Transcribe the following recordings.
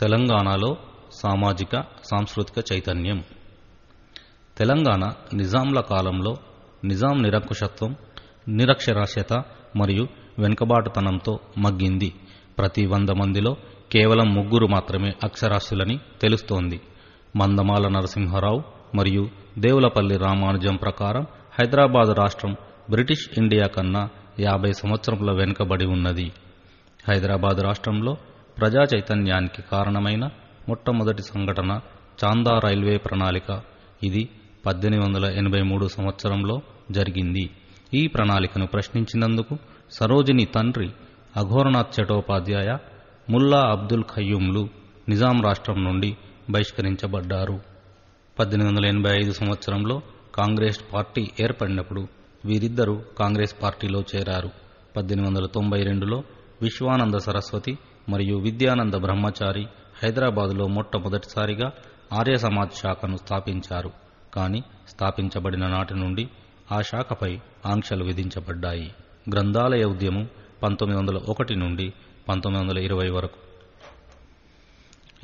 తెలంగాణలో సామాజిక సాంస్కృతిక చైతన్యం తెలంగాణ నిజాంల కాలంలో నిజాం నిరంకుశత్వం నిరక్షరాస్యత మరియు వెనుకబాటుతనంతో మగ్గింది ప్రతి వంద మందిలో కేవలం ముగ్గురు మాత్రమే అక్షరాస్యులని తెలుస్తోంది మందమాల నరసింహారావు మరియు దేవులపల్లి రామానుజం ప్రకారం హైదరాబాద్ రాష్ట్రం బ్రిటిష్ ఇండియా కన్నా యాభై సంవత్సరంలో వెనుకబడి ఉన్నది హైదరాబాద్ రాష్ట్రంలో ప్రజా చైతన్యానికి కారణమైన మొట్టమొదటి సంఘటన చాందా రైల్వే ప్రణాళిక ఇది పద్దెనిమిది వందల ఎనభై మూడు సంవత్సరంలో జరిగింది ఈ ప్రణాళికను ప్రశ్నించినందుకు సరోజిని తండ్రి అఘోరనాథ్ చటోపాధ్యాయ ముల్లా అబ్దుల్ ఖయ్యూమ్లు నిజాం రాష్ట్రం నుండి బహిష్కరించబడ్డారు పద్దెనిమిది వందల ఎనభై ఐదు సంవత్సరంలో కాంగ్రెస్ పార్టీ ఏర్పడినప్పుడు వీరిద్దరూ కాంగ్రెస్ పార్టీలో చేరారు పద్దెనిమిది వందల తొంభై రెండులో విశ్వానంద సరస్వతి మరియు విద్యానంద బ్రహ్మచారి హైదరాబాదులో మొట్టమొదటిసారిగా ఆర్య సమాజ్ శాఖను స్థాపించారు కానీ స్థాపించబడిన నాటి నుండి ఆ శాఖపై ఆంక్షలు విధించబడ్డాయి గ్రంథాలయ ఉద్యమం పంతొమ్మిది వందల ఒకటి నుండి పంతొమ్మిది వందల ఇరవై వరకు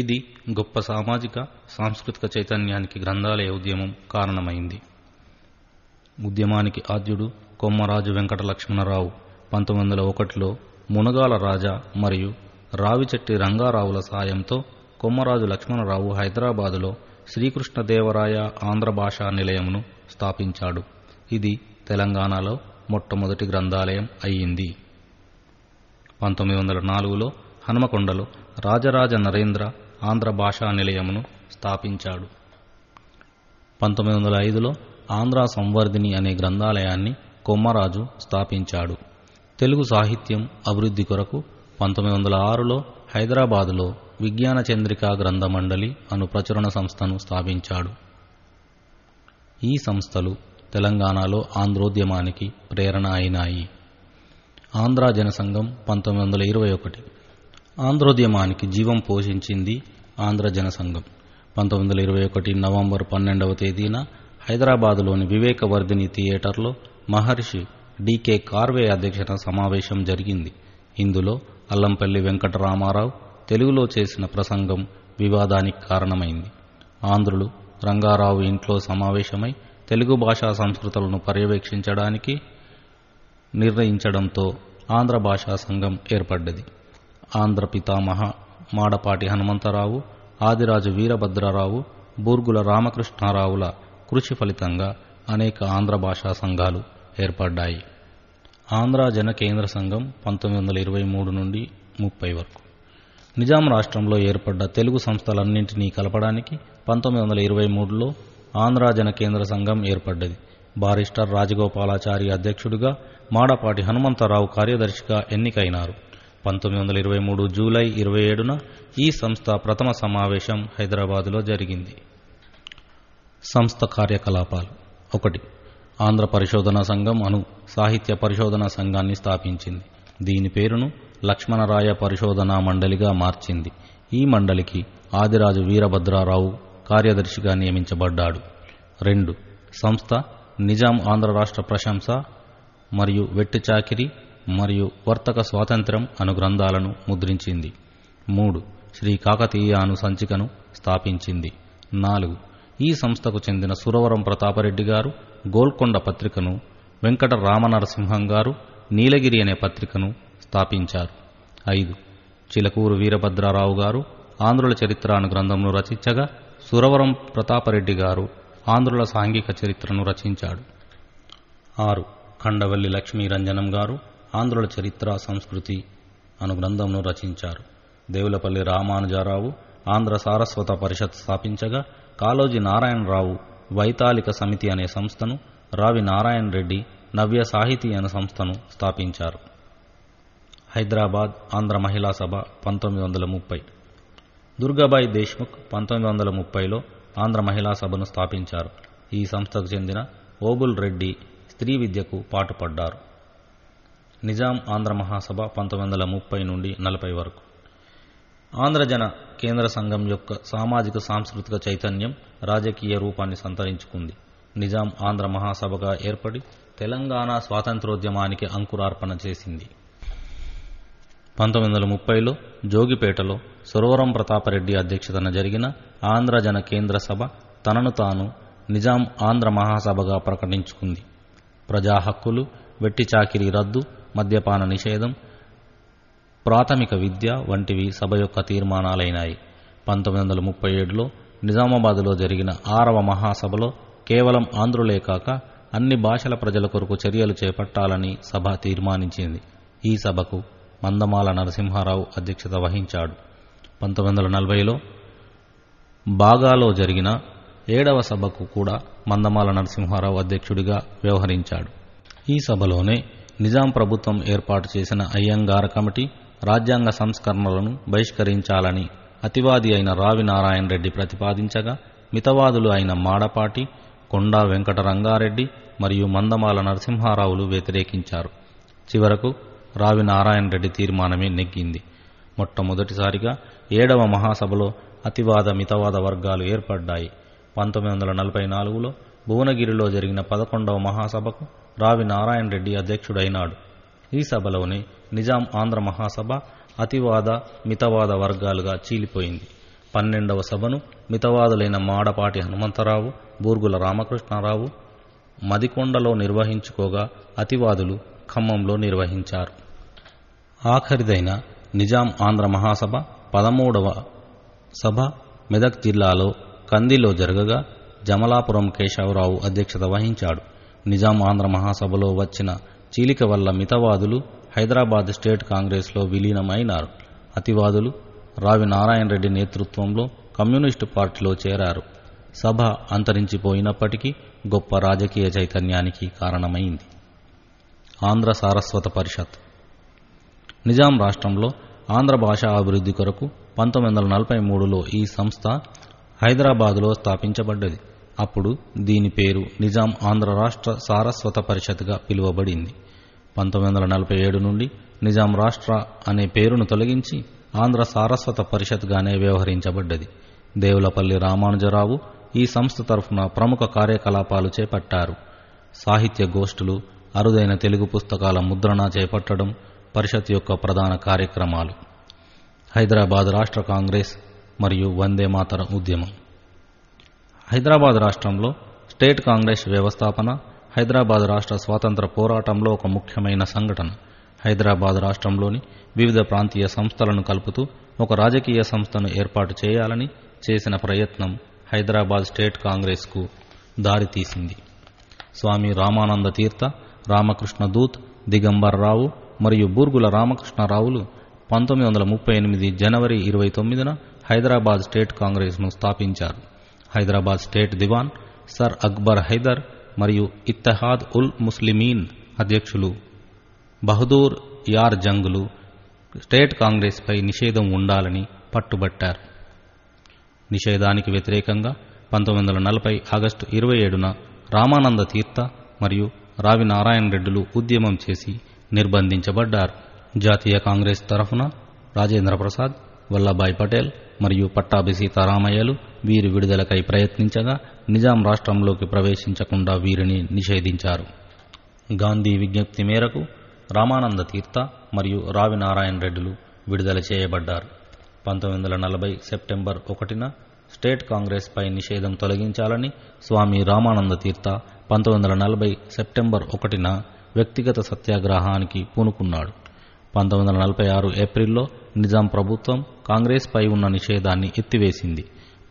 ఇది గొప్ప సామాజిక సాంస్కృతిక చైతన్యానికి గ్రంథాలయ ఉద్యమం కారణమైంది ఉద్యమానికి ఆద్యుడు కొమ్మరాజు వెంకట లక్ష్మణరావు పంతొమ్మిది వందల ఒకటిలో మునగాల రాజా మరియు రావిచెట్టి రంగారావుల సాయంతో కొమ్మరాజు లక్ష్మణరావు హైదరాబాదులో శ్రీకృష్ణదేవరాయ ఆంధ్ర భాషా నిలయమును స్థాపించాడు ఇది తెలంగాణలో మొట్టమొదటి గ్రంథాలయం అయ్యింది పంతొమ్మిది వందల నాలుగులో హనుమకొండలో రాజరాజ నరేంద్ర ఆంధ్ర భాషా నిలయమును స్థాపించాడు పంతొమ్మిది వందల ఐదులో ఆంధ్ర సంవర్ధిని అనే గ్రంథాలయాన్ని కొమ్మరాజు స్థాపించాడు తెలుగు సాహిత్యం అభివృద్ధి కొరకు పంతొమ్మిది వందల ఆరులో హైదరాబాదులో విజ్ఞాన చంద్రికా గ్రంథమండలి అను ప్రచురణ సంస్థను స్థాపించాడు ఈ సంస్థలు తెలంగాణలో ఆంధ్రోద్యమానికి ప్రేరణ అయినాయి ఆంధ్ర జనసంఘం పంతొమ్మిది వందల ఇరవై ఒకటి ఆంధ్రోద్యమానికి జీవం పోషించింది ఆంధ్ర జనసంఘం పంతొమ్మిది వందల ఇరవై ఒకటి నవంబర్ పన్నెండవ తేదీన హైదరాబాదులోని వివేకవర్ధిని థియేటర్లో మహర్షి డికే కార్వే అధ్యక్షత సమావేశం జరిగింది ఇందులో అల్లంపల్లి వెంకటరామారావు తెలుగులో చేసిన ప్రసంగం వివాదానికి కారణమైంది ఆంధ్రులు రంగారావు ఇంట్లో సమావేశమై తెలుగు భాషా సంస్కృతులను పర్యవేక్షించడానికి నిర్ణయించడంతో ఆంధ్ర భాషా సంఘం ఏర్పడ్డది ఆంధ్ర పితామహ మాడపాటి హనుమంతరావు ఆదిరాజు వీరభద్రరావు బూర్గుల రామకృష్ణారావుల కృషి ఫలితంగా అనేక ఆంధ్ర భాషా సంఘాలు ఏర్పడ్డాయి ఆంధ్ర జన కేంద్ర సంఘం పంతొమ్మిది వందల ఇరవై మూడు నుండి ముప్పై వరకు నిజాం రాష్ట్రంలో ఏర్పడ్డ తెలుగు సంస్థలన్నింటినీ కలపడానికి పంతొమ్మిది వందల ఇరవై మూడులో ఆంధ్ర జన కేంద్ర సంఘం ఏర్పడ్డది బారిస్టర్ రాజగోపాలాచారి అధ్యక్షుడిగా మాడపాటి హనుమంతరావు కార్యదర్శిగా ఎన్నికైనారు పంతొమ్మిది వందల ఇరవై మూడు జూలై ఇరవై ఏడున ఈ సంస్థ ప్రథమ సమావేశం హైదరాబాదులో జరిగింది సంస్థ కార్యకలాపాలు ఒకటి ఆంధ్ర పరిశోధనా సంఘం అను సాహిత్య పరిశోధనా సంఘాన్ని స్థాపించింది దీని పేరును లక్ష్మణరాయ పరిశోధనా మండలిగా మార్చింది ఈ మండలికి ఆదిరాజు వీరభద్రారావు కార్యదర్శిగా నియమించబడ్డాడు రెండు సంస్థ నిజాం ఆంధ్ర రాష్ట్ర ప్రశంస మరియు వెట్టి చాకిరి మరియు వర్తక స్వాతంత్రం అను గ్రంథాలను ముద్రించింది మూడు శ్రీ కాకతీయ అను సంచికను స్థాపించింది నాలుగు ఈ సంస్థకు చెందిన సురవరం ప్రతాపరెడ్డి గారు గోల్కొండ పత్రికను వెంకట రామనరసింహం గారు నీలగిరి అనే పత్రికను స్థాపించారు ఐదు చిలకూరు వీరభద్రారావు గారు ఆంధ్రుల చరిత్ర అను గ్రంథంను రచించగా సురవరం ప్రతాపరెడ్డి గారు ఆంధ్రుల సాంఘిక చరిత్రను రచించాడు ఆరు ఖండవల్లి లక్ష్మీరంజనం గారు ఆంధ్రుల చరిత్ర సంస్కృతి అను గ్రంథంను రచించారు దేవులపల్లి రామానుజారావు ఆంధ్ర సారస్వత పరిషత్ స్థాపించగా కాలోజీ నారాయణరావు వైతాలిక సమితి అనే సంస్థను రావి నారాయణ రెడ్డి నవ్య సాహితీ అనే సంస్థను స్థాపించారు హైదరాబాద్ ఆంధ్ర మహిళా సభ పంతొమ్మిది వందల ముప్పై దుర్గాబాయి దేశ్ముఖ్ పంతొమ్మిది వందల ముప్పైలో ఆంధ్ర మహిళా సభను స్థాపించారు ఈ సంస్థకు చెందిన ఓబుల్ రెడ్డి స్త్రీ విద్యకు పాటుపడ్డారు నిజాం ఆంధ్ర మహాసభ పంతొమ్మిది వందల ముప్పై నుండి నలభై వరకు ఆంధ్రజన కేంద్ర సంఘం యొక్క సామాజిక సాంస్కృతిక చైతన్యం రాజకీయ రూపాన్ని సంతరించుకుంది నిజాం ఆంధ్ర మహాసభగా ఏర్పడి తెలంగాణ స్వాతంత్రోద్యమానికి అంకురార్పణ చేసింది పంతొమ్మిది వందల ముప్పైలో జోగిపేటలో సురవరం ప్రతాపరెడ్డి అధ్యక్షతన జరిగిన ఆంధ్ర జన కేంద్ర సభ తనను తాను నిజాం ఆంధ్ర మహాసభగా ప్రకటించుకుంది ప్రజా హక్కులు వెట్టి రద్దు మద్యపాన నిషేధం ప్రాథమిక విద్య వంటివి సభ యొక్క తీర్మానాలైనాయి పంతొమ్మిది వందల ముప్పై ఏడులో నిజామాబాద్లో జరిగిన ఆరవ మహాసభలో కేవలం ఆంధ్రులే కాక అన్ని భాషల ప్రజల కొరకు చర్యలు చేపట్టాలని సభ తీర్మానించింది ఈ సభకు మందమాల నరసింహారావు అధ్యక్షత వహించాడు పంతొమ్మిది వందల నలభైలో బాగాలో జరిగిన ఏడవ సభకు కూడా మందమాల నరసింహారావు అధ్యక్షుడిగా వ్యవహరించాడు ఈ సభలోనే నిజాం ప్రభుత్వం ఏర్పాటు చేసిన అయ్యంగార కమిటీ రాజ్యాంగ సంస్కరణలను బహిష్కరించాలని అతివాది అయిన రావి నారాయణ రెడ్డి ప్రతిపాదించగా మితవాదులు అయిన మాడపాటి కొండా వెంకటరంగారెడ్డి మరియు మందమాల నరసింహారావులు వ్యతిరేకించారు చివరకు రావి నారాయణ రెడ్డి తీర్మానమే నెగ్గింది మొట్టమొదటిసారిగా ఏడవ మహాసభలో అతివాద మితవాద వర్గాలు ఏర్పడ్డాయి పంతొమ్మిది వందల నలభై నాలుగులో భువనగిరిలో జరిగిన పదకొండవ మహాసభకు రావి నారాయణ రెడ్డి అధ్యక్షుడైనాడు ఈ సభలోనే నిజాం ఆంధ్ర మహాసభ అతివాద మితవాద వర్గాలుగా చీలిపోయింది పన్నెండవ సభను మితవాదులైన మాడపాటి హనుమంతరావు బూర్గుల రామకృష్ణారావు మదికొండలో నిర్వహించుకోగా అతివాదులు ఖమ్మంలో నిర్వహించారు ఆఖరిదైన నిజాం ఆంధ్ర మహాసభ పదమూడవ సభ మెదక్ జిల్లాలో కందిలో జరగగా జమలాపురం కేశవరావు అధ్యక్షత వహించాడు నిజాం ఆంధ్ర మహాసభలో వచ్చిన చీలిక వల్ల మితవాదులు హైదరాబాద్ స్టేట్ కాంగ్రెస్లో విలీనమైనారు అతివాదులు రావి నారాయణ రెడ్డి నేతృత్వంలో కమ్యూనిస్టు పార్టీలో చేరారు సభ అంతరించిపోయినప్పటికీ గొప్ప రాజకీయ చైతన్యానికి కారణమైంది ఆంధ్ర సారస్వత పరిషత్ నిజాం రాష్ట్రంలో ఆంధ్ర భాష అభివృద్ధి కొరకు పంతొమ్మిది వందల నలభై మూడులో ఈ సంస్థ హైదరాబాదులో స్థాపించబడ్డది అప్పుడు దీని పేరు నిజాం ఆంధ్ర రాష్ట్ర సారస్వత పరిషత్గా పిలువబడింది పంతొమ్మిది వందల నలభై ఏడు నుండి నిజాం రాష్ట్ర అనే పేరును తొలగించి ఆంధ్ర సారస్వత పరిషత్గానే వ్యవహరించబడ్డది దేవులపల్లి రామానుజరావు ఈ సంస్థ తరఫున ప్రముఖ కార్యకలాపాలు చేపట్టారు సాహిత్య గోష్ఠులు అరుదైన తెలుగు పుస్తకాల ముద్రణ చేపట్టడం పరిషత్ యొక్క ప్రధాన కార్యక్రమాలు హైదరాబాద్ రాష్ట్ర కాంగ్రెస్ మరియు వందే మాతరం ఉద్యమం హైదరాబాద్ రాష్ట్రంలో స్టేట్ కాంగ్రెస్ వ్యవస్థాపన హైదరాబాద్ రాష్ట్ర స్వాతంత్ర పోరాటంలో ఒక ముఖ్యమైన సంఘటన హైదరాబాద్ రాష్ట్రంలోని వివిధ ప్రాంతీయ సంస్థలను కలుపుతూ ఒక రాజకీయ సంస్థను ఏర్పాటు చేయాలని చేసిన ప్రయత్నం హైదరాబాద్ స్టేట్ కాంగ్రెస్కు దారితీసింది స్వామి రామానంద తీర్థ రామకృష్ణ దూత్ రావు మరియు బూర్గుల రామకృష్ణరావులు పంతొమ్మిది వందల ముప్పై ఎనిమిది జనవరి ఇరవై తొమ్మిదిన హైదరాబాద్ స్టేట్ కాంగ్రెస్ను స్థాపించారు హైదరాబాద్ స్టేట్ దివాన్ సర్ అక్బర్ హైదర్ మరియు ఇత్తహాద్ ఉల్ ముస్లిమీన్ అధ్యక్షులు బహదూర్ యార్ జంగ్లు స్టేట్ కాంగ్రెస్పై నిషేధం ఉండాలని పట్టుబట్టారు నిషేధానికి వ్యతిరేకంగా పంతొమ్మిది వందల నలభై ఆగస్టు ఇరవై ఏడున రామానంద తీర్థ మరియు రావి నారాయణ రెడ్డిలు ఉద్యమం చేసి నిర్బంధించబడ్డారు జాతీయ కాంగ్రెస్ తరఫున రాజేంద్ర ప్రసాద్ వల్లభాయ్ పటేల్ మరియు పట్టాభి సీతారామయ్యలు వీరి విడుదలకై ప్రయత్నించగా నిజాం రాష్ట్రంలోకి ప్రవేశించకుండా వీరిని నిషేధించారు గాంధీ విజ్ఞప్తి మేరకు రామానంద తీర్థ మరియు రావి నారాయణ రెడ్డిలు విడుదల చేయబడ్డారు పంతొమ్మిది వందల నలభై సెప్టెంబర్ ఒకటిన స్టేట్ కాంగ్రెస్పై నిషేధం తొలగించాలని స్వామి రామానంద తీర్థ పంతొమ్మిది వందల నలభై సెప్టెంబర్ ఒకటిన వ్యక్తిగత సత్యాగ్రహానికి పూనుకున్నాడు పంతొమ్మిది వందల నలభై ఆరు ఏప్రిల్లో నిజాం ప్రభుత్వం కాంగ్రెస్పై ఉన్న నిషేధాన్ని ఎత్తివేసింది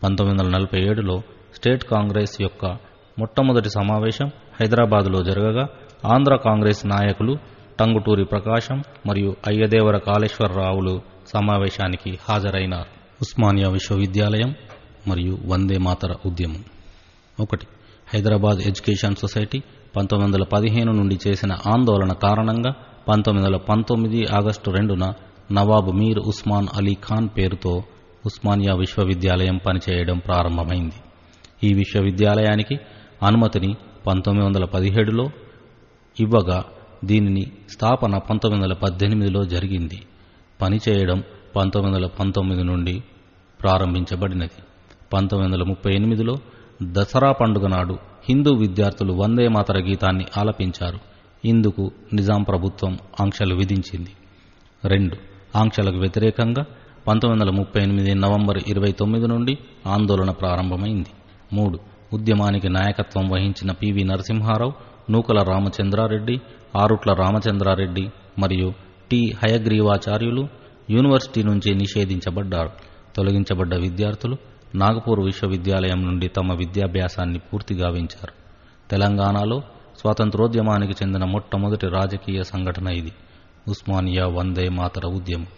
పంతొమ్మిది వందల నలభై ఏడులో స్టేట్ కాంగ్రెస్ యొక్క మొట్టమొదటి సమావేశం హైదరాబాద్లో జరగగా ఆంధ్ర కాంగ్రెస్ నాయకులు టంగుటూరి ప్రకాశం మరియు అయ్యదేవర కాళేశ్వరరావులు సమావేశానికి హాజరైనారు ఉస్మానియా విశ్వవిద్యాలయం మరియు వందే మాతర ఉద్యమం ఒకటి హైదరాబాద్ ఎడ్యుకేషన్ సొసైటీ పంతొమ్మిది వందల పదిహేను నుండి చేసిన ఆందోళన కారణంగా పంతొమ్మిది వందల పంతొమ్మిది ఆగస్టు రెండున నవాబ్ మీర్ ఉస్మాన్ అలీ ఖాన్ పేరుతో ఉస్మానియా విశ్వవిద్యాలయం పనిచేయడం ప్రారంభమైంది ఈ విశ్వవిద్యాలయానికి అనుమతిని పంతొమ్మిది వందల పదిహేడులో ఇవ్వగా దీనిని స్థాపన పంతొమ్మిది వందల పద్దెనిమిదిలో జరిగింది పనిచేయడం పంతొమ్మిది వందల పంతొమ్మిది నుండి ప్రారంభించబడినది పంతొమ్మిది వందల ముప్పై ఎనిమిదిలో దసరా పండుగ నాడు హిందూ విద్యార్థులు వందే మాతర గీతాన్ని ఆలపించారు ఇందుకు నిజాం ప్రభుత్వం ఆంక్షలు విధించింది రెండు ఆంక్షలకు వ్యతిరేకంగా పంతొమ్మిది వందల ముప్పై ఎనిమిది నవంబర్ ఇరవై తొమ్మిది నుండి ఆందోళన ప్రారంభమైంది మూడు ఉద్యమానికి నాయకత్వం వహించిన పివి నరసింహారావు నూకల రామచంద్రారెడ్డి ఆరుట్ల రామచంద్రారెడ్డి మరియు టి హయగ్రీవాచార్యులు యూనివర్సిటీ నుంచి నిషేధించబడ్డారు తొలగించబడ్డ విద్యార్థులు నాగపూర్ విశ్వవిద్యాలయం నుండి తమ విద్యాభ్యాసాన్ని పూర్తిగావించారు తెలంగాణలో స్వాతంత్రోద్యమానికి చెందిన మొట్టమొదటి రాజకీయ సంఘటన ఇది ఉస్మానియా వందే మాతర ఉద్యమం